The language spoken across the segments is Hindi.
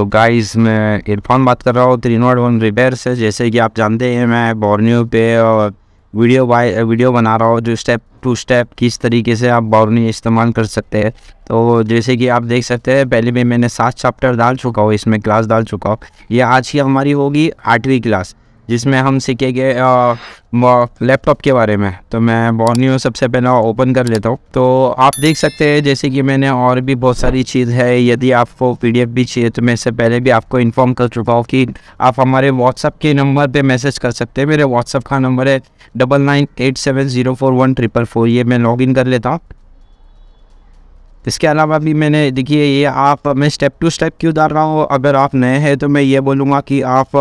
तो गाइस मैं इरफान बात कर रहा हूँ थ्री नॉट वन रिपेयर से जैसे कि आप जानते हैं मैं बॉर्नियो पे और वीडियो बाई वीडियो बना रहा हूँ जो स्टेप टू स्टेप किस तरीके से आप बोर्नियो इस्तेमाल कर सकते हैं तो जैसे कि आप देख सकते हैं पहले भी मैंने सात चैप्टर डाल चुका हूँ इसमें क्लास डाल चुका हूँ ये आज की हमारी होगी आठवीं क्लास जिसमें हम सीखेंगे लैपटॉप के बारे में तो मैं बॉर्नियो सबसे पहले ओपन कर लेता हूँ तो आप देख सकते हैं जैसे कि मैंने और भी बहुत सारी चीज़ है यदि आपको पीडीएफ भी चाहिए तो मैं इससे पहले भी आपको इन्फॉर्म कर चुका हूँ कि आप हमारे व्हाट्सअप के नंबर पर मैसेज कर सकते हैं मेरे व्हाट्सअप का नंबर है double nine eight seven zero four one triple four ये मैं इन कर लेता हूँ इसके अलावा भी मैंने देखिए ये आप मैं स्टेप टू स्टेप क्यों डाल रहा हूँ अगर आप नए हैं तो मैं ये बोलूँगा कि आप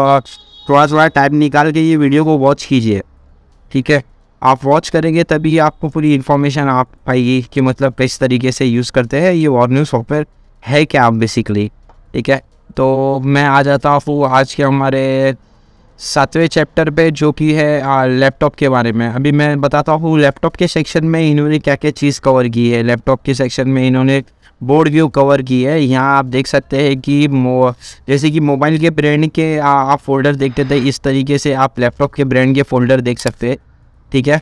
थोड़ा थोड़ा टाइम निकाल के ये वीडियो को वॉच कीजिए ठीक है आप वॉच करेंगे तभी आपको पूरी इन्फॉर्मेशन आप पाएगी कि मतलब किस तरीके से यूज़ करते हैं ये वार्निंग सॉफ्टवेयर है क्या आप बेसिकली ठीक है तो मैं आ जाता हूँ आज के हमारे सातवें चैप्टर पे जो कि है लैपटॉप के बारे में अभी मैं बताता हूँ लैपटॉप के सेक्शन में इन्होंने क्या क्या चीज़ कवर की है लैपटॉप के सेक्शन में इन्होंने बोर्ड व्यू कवर की है यहाँ आप देख सकते हैं कि जैसे कि मोबाइल के ब्रांड के आ, आप फोल्डर देखते थे इस तरीके से आप लैपटॉप के ब्रांड के फोल्डर देख सकते हैं ठीक है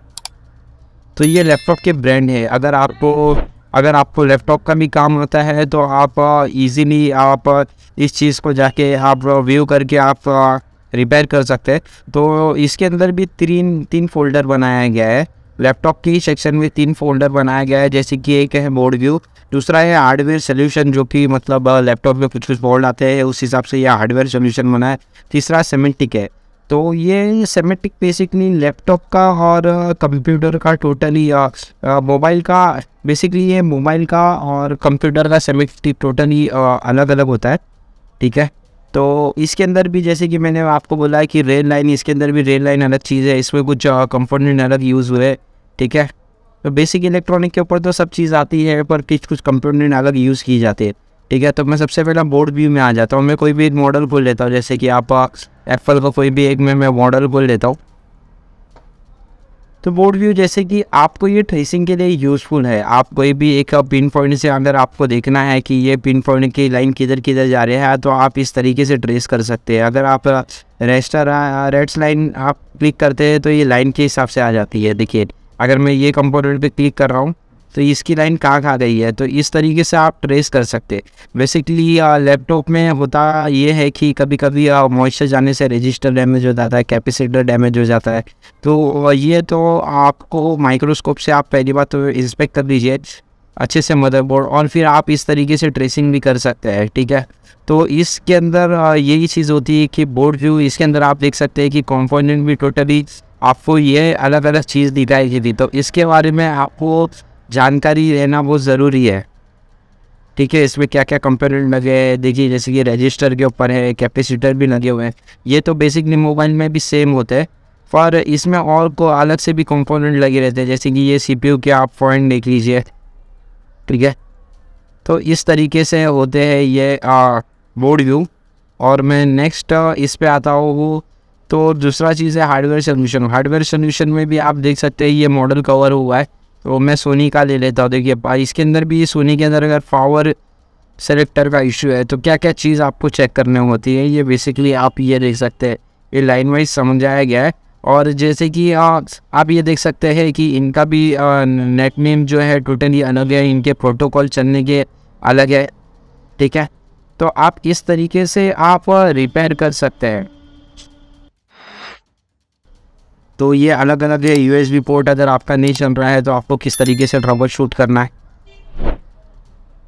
तो ये लैपटॉप के ब्रांड है अगर आपको अगर आपको लैपटॉप का भी काम होता है तो आप इजीली आप इस चीज़ को जाके आप व्यू करके आप रिपेयर कर सकते हैं तो इसके अंदर भी तीन तीन फोल्डर बनाया गया है लैपटॉप की सेक्शन में तीन फोल्डर बनाया गया है जैसे कि एक है बोर्ड व्यू दूसरा है हार्डवेयर सोल्यूशन जो कि मतलब लैपटॉप में कुछ कुछ बोर्ड आते हैं उस हिसाब से यह हार्डवेयर सोल्यूशन बना है तीसरा सेमेंटिक है तो ये सेमेटिक बेसिकली लैपटॉप का और कंप्यूटर का टोटली मोबाइल का बेसिकली ये मोबाइल का और कंप्यूटर का सेमेटिक टोटली अलग अलग होता है ठीक है तो इसके अंदर भी जैसे कि मैंने आपको बोला है कि रेल लाइन इसके अंदर भी रेल लाइन अलग चीज़ है इसमें कुछ कंपोनेंट अलग यूज़ हुए ठीक है तो बेसिक इलेक्ट्रॉनिक के ऊपर तो सब चीज़ आती है पर कुछ कुछ कंप्यूटर अलग यूज़ की जाती है ठीक है तो मैं सबसे पहला बोर्ड व्यू में आ जाता हूँ मैं कोई भी एक मॉडल खोल लेता हूँ जैसे कि आप एप्पल का कोई भी एक में मैं मॉडल खोल लेता हूँ तो बोर्ड व्यू जैसे कि आपको ये ट्रेसिंग के लिए यूज़फुल है आप कोई भी एक पिन पॉइंट से अंदर आपको देखना है कि ये पिन पॉइंट की लाइन किधर किधर जा रही है तो आप इस तरीके से ट्रेस कर सकते हैं अगर आप रेस्टर रेड्स लाइन आप क्लिक करते हैं तो ये लाइन के हिसाब से आ जाती है देखिए अगर मैं ये कंपोनेंट पे क्लिक कर रहा हूँ तो इसकी लाइन कहाँ कहाँ गई है तो इस तरीके से आप ट्रेस कर सकते बेसिकली लैपटॉप में होता ये है कि कभी कभी मॉइस्चर जाने से रजिस्टर डैमेज हो जाता है कैपेसिटर डैमेज हो जाता है तो ये तो आपको माइक्रोस्कोप से आप पहली बार तो इंस्पेक्ट कर लीजिए अच्छे से मदरबोर्ड और फिर आप इस तरीके से ट्रेसिंग भी कर सकते हैं ठीक है तो इसके अंदर यही चीज़ होती है कि बोर्ड व्यू इसके अंदर आप देख सकते हैं कि कंपोनेंट भी टोटली आपको ये अलग अलग चीज़ दिखाई गई थी तो इसके बारे में आपको जानकारी रहना बहुत ज़रूरी है ठीक है इसमें क्या क्या कंपोनेंट लगे हैं देखिए जैसे कि रजिस्टर के ऊपर है कैपेसिटर भी लगे हुए हैं ये तो बेसिकली मोबाइल में भी सेम होते हैं पर इसमें और को अलग से भी कंपोनेंट लगे रहते हैं जैसे कि ये सीपीयू के आप पॉइंट देख लीजिए ठीक है तो इस तरीके से होते हैं ये बोर्ड व्यू और मैं नेक्स्ट इस पर आता हूँ तो दूसरा चीज़ है हार्डवेयर सोल्यूशन हार्डवेयर सोल्यूशन में भी आप देख सकते हैं ये मॉडल कवर हुआ है तो मैं सोनी का ले लेता हूँ देखिए इसके अंदर भी सोनी के अंदर अगर पावर सेलेक्टर का इशू है तो क्या क्या चीज़ आपको चेक करने होती है ये बेसिकली आप ये देख सकते हैं ये लाइन वाइज समझाया गया है और जैसे कि आ, हाँ, आप ये देख सकते हैं कि इनका भी नेट नेम जो है टोटली अलग है इनके प्रोटोकॉल चलने के अलग है ठीक है तो आप इस तरीके से आप रिपेयर कर सकते हैं तो ये अलग अलग है यूएसबी पोर्ट अगर आपका नहीं चल रहा है तो आपको किस तरीके से ड्रबर शूट करना है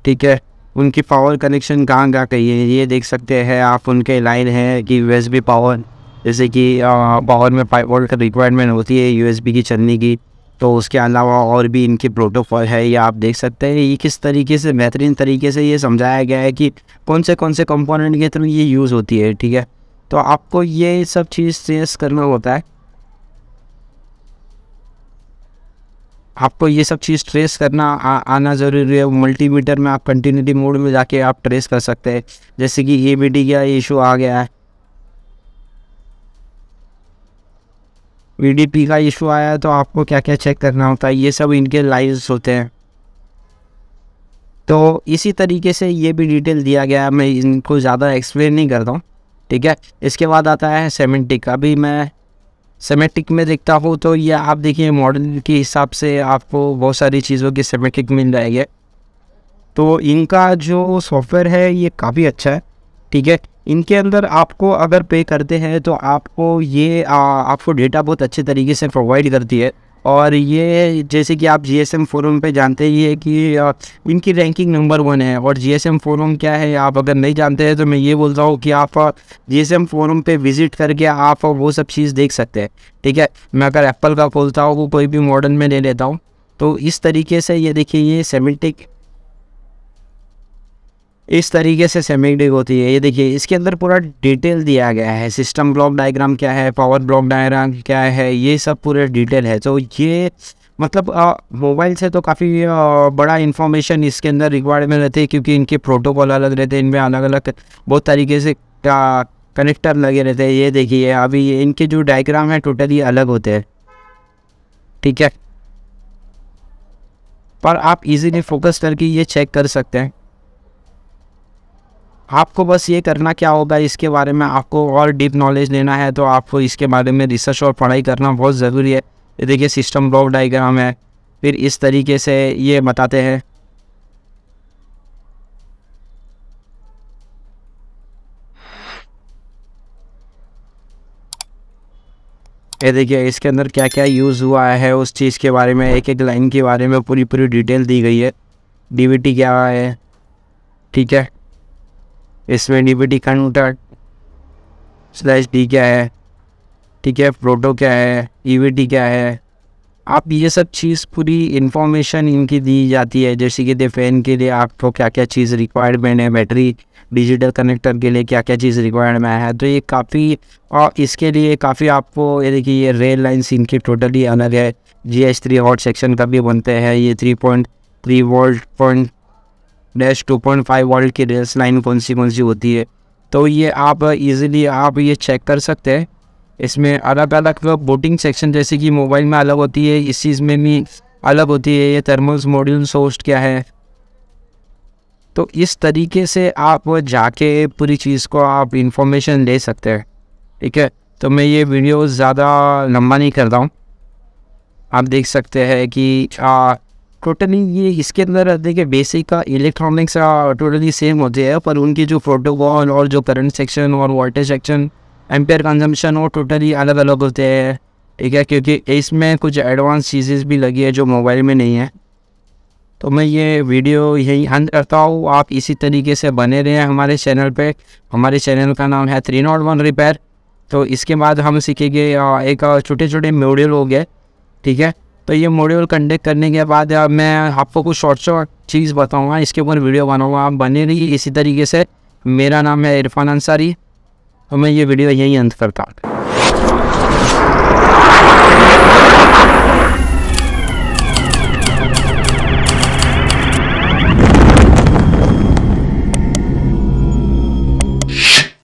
ठीक है उनकी पावर कनेक्शन कहाँ कहाँ कही है ये देख सकते हैं आप उनके लाइन है कि यू पावर जैसे कि पावर में फाइव वोल्ट का रिक्वायरमेंट होती है यू की चलने की तो उसके अलावा और भी इनके प्रोटोकॉल है ये आप देख सकते हैं ये किस तरीके से बेहतरीन तरीके से ये समझाया गया है कि कौन से कौन से कंपोनेंट के थ्रू ये यूज़ होती है ठीक है तो आपको ये सब चीज़ चेस करना होता है आपको ये सब चीज़ ट्रेस करना आ, आना ज़रूरी है मल्टीमीटर में आप कंटिन्यूटी मोड में जाके आप ट्रेस कर सकते हैं जैसे कि ये बी डी का इशू आ गया है वी डी पी का इशू आया है तो आपको क्या क्या चेक करना होता है ये सब इनके लाइव होते हैं तो इसी तरीके से ये भी डिटेल दिया गया है मैं इनको ज़्यादा एक्सप्लेन नहीं करता हूँ ठीक है इसके बाद आता है सेमेंटिक अभी मैं सेमेटिक में देखता हूँ तो ये आप देखिए मॉडल के हिसाब से आपको बहुत सारी चीज़ों की सेमेटिक मिल जाएगी तो इनका जो सॉफ्टवेयर है ये काफ़ी अच्छा है ठीक है इनके अंदर आपको अगर पे करते हैं तो आपको ये आ, आपको डेटा बहुत अच्छे तरीके से प्रोवाइड करती है और ये जैसे कि आप जी एस एम फोरम पर जानते ही है कि इनकी रैंकिंग नंबर वन है और जी एस एम फोरम क्या है आप अगर नहीं जानते हैं तो मैं ये बोलता हूँ कि आप जी एस एम फोरम पर विज़िट करके आप वो सब चीज़ देख सकते हैं ठीक है मैं अगर एप्पल का खोलता हूँ वो कोई भी मॉडल में ले लेता हूँ तो इस तरीके से ये देखिए ये सेमेटिक इस तरीके से डिग होती है ये देखिए इसके अंदर पूरा डिटेल दिया गया है सिस्टम ब्लॉक डायग्राम क्या है पावर ब्लॉक डायग्राम क्या है ये सब पूरे डिटेल है तो ये मतलब मोबाइल से तो काफ़ी बड़ा इन्फॉर्मेशन इसके अंदर रिक्वायरमेंट रहती है क्योंकि इनके प्रोटोकॉल अलग रहते हैं इनमें अलग अलग बहुत तरीके से कनेक्टर लगे रहते हैं ये देखिए अभी इनके जो डायग्राम है टोटली अलग होते हैं ठीक है पर आप इजीली फोकस करके ये चेक कर सकते हैं आपको बस ये करना क्या होगा इसके बारे में आपको और डीप नॉलेज लेना है तो आपको इसके बारे में रिसर्च और पढ़ाई करना बहुत ज़रूरी है ये देखिए सिस्टम ब्लॉक डाइग्राम है फिर इस तरीके से ये बताते हैं ये देखिए इसके अंदर क्या क्या यूज़ हुआ है उस चीज़ के बारे में एक एक लाइन के बारे में पूरी पूरी डिटेल दी गई है डीवीटी क्या है ठीक है इसमें डी बी स्लैश डी क्या है ठीक है प्रोटो क्या है ई e क्या है आप ये सब चीज़ पूरी इन्फॉर्मेशन इनकी दी जाती है जैसे कि दे फैन के लिए आपको क्या क्या चीज़ रिक्वायरमेंट है बैटरी डिजिटल कनेक्टर के लिए क्या क्या चीज़ रिक्वायरमेंट है तो ये काफ़ी और इसके लिए काफ़ी आपको ये देखिए ये रेल लाइन्स इनकी टोटली अलग है G S three hot section का भी बनते हैं ये three point three volt point dash two point five volt की रेल्स लाइन कौन सी कौन सी होती है तो ये आप इजीली आप ये चेक कर सकते हैं इसमें अलग अलग बोटिंग सेक्शन जैसे कि मोबाइल में अलग होती है इस चीज़ में भी अलग होती है ये थर्मल्स मॉड्यूल सोस्ट क्या है तो इस तरीके से आप जाके पूरी चीज़ को आप इन्फॉर्मेशन ले सकते हैं ठीक है तो मैं ये वीडियो ज़्यादा लंबा नहीं करता हूँ आप देख सकते हैं कि आ, टोटली ये इसके अंदर रहते हैं कि बेसिक का इलेक्ट्रॉनिक्स टोटली सेम होते हैं पर उनकी जो प्रोटोकॉल और जो करंट सेक्शन और वोल्टेज सेक्शन एम्पेयर कंजम्पशन वो टोटली अलग अलग होते हैं ठीक है क्योंकि इसमें कुछ एडवांस चीज़ें भी लगी है जो मोबाइल में नहीं है तो मैं ये वीडियो यही हंद करता हूँ आप इसी तरीके से बने रहें हमारे चैनल पे हमारे चैनल का नाम है थ्री नॉट वन रिपेयर तो इसके बाद हम सीखेंगे एक छोटे छोटे मॉड्यूल हो गए ठीक है तो ये मॉड्यूल कंडक्ट करने के बाद मैं आपको कुछ शॉर्ट शॉर्ट चीज़ बताऊँगा इसके ऊपर वीडियो बनाऊँगा आप बने रहिए इसी तरीके से मेरा नाम है इरफान अंसारी और मैं ये वीडियो यहीं अंत करता हूँ